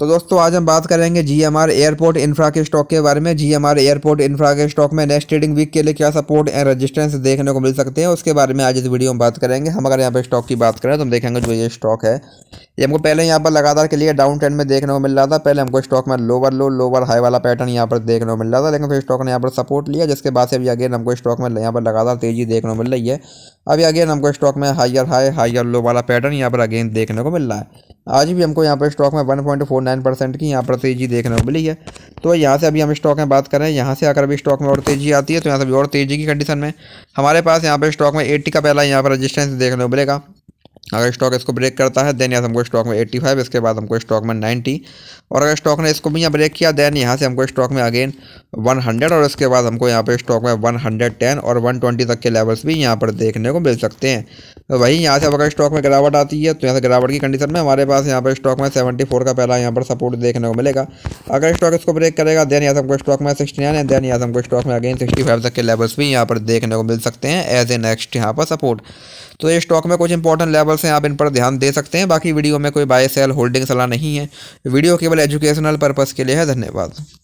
तो दोस्तों आज हम बात करेंगे जीएमआर एयरपोर्ट इंफ्रा के स्टॉक के बारे में जीएमआर एयरपोर्ट इंफ्रा के स्टॉक में नेक्स्ट ट्रेडिंग वीक के लिए क्या सपोर्ट एंड रेजिस्टेंस देखने को मिल सकते हैं उसके बारे में आज इस वीडियो में बात करेंगे हम अगर यहाँ पे स्टॉक की बात करें तो हम देखेंगे जो ये स्टॉक है ये हमको पहले यहाँ पर लगातार के लिए डाउन ट्रेंड में देखने को मिल रहा था पहले हमको स्टॉक में लोअर लो लोअर हाई वाला पैटर्न यहाँ पर देखने को मिल रहा था लेकिन फिर स्टॉक ने यहाँ पर सपोर्ट लिया जिसके बाद से अभी अगेन हमको स्टॉक में यहाँ पर लगातार तेजी देखने को मिल रही है अभी अगेन हमको स्टॉक में हायर हाई हायर लो वाला पैटर्न यहाँ पर अगेन देखने को मिल रहा है आज भी हमको यहाँ पर स्टॉक में one point four nine percent की यहाँ पर तेज़ी देखने को मिली है तो यहाँ से अभी हम स्टॉक में बात कर रहे हैं यहाँ से आकर अभी स्टॉक में और तेज़ी आती है तो यहाँ से अभी और तेज़ी की कंडीशन में हमारे पास यहाँ पर स्टॉक में एट्टी का पहला यहाँ पर रजिस्टेंस देखने को मिलेगा अगर स्टॉक इसको ब्रेक करता है देन यहाँ से हमको स्टॉक में 85 इसके बाद हमको स्टॉक में 90 और अगर स्टॉक ने इसको भी यहाँ ब्रेक किया देन यहाँ से हमको स्टॉक में अगेन 100 और इसके बाद हमको यहाँ पे स्टॉक में 110 और 120 तक के लेवल्स भी यहाँ पर देखने को मिल सकते हैं तो वहीं यहाँ से अगर स्टॉक में गिरावट आती है तो यहाँ से गिरावट की कंडीशन में हमारे पास यहाँ पर स्टॉक में सेवेंटी का पहला यहाँ पर सपोर्ट देखने को मिलेगा अगर स्टॉक इसको ब्रेक करेगा देन यहाँ से हमको स्टॉक में सिक्सटी है देन यहाँ से हमको स्टॉक में अगेन सिक्सटी तक के लेवल्स भी यहाँ पर देखने को मिल सकते हैं एज ए नेक्स्ट यहाँ पर सपोर्ट तो ये स्टॉक में कुछ इंपॉर्टेंट लेवल एग्जाम्पल्स हैं आप इन पर ध्यान दे सकते हैं बाकी वीडियो में कोई बाय सेल होल्डिंग सलाह नहीं है वीडियो केवल एजुकेशनल पर्पज़ के लिए है धन्यवाद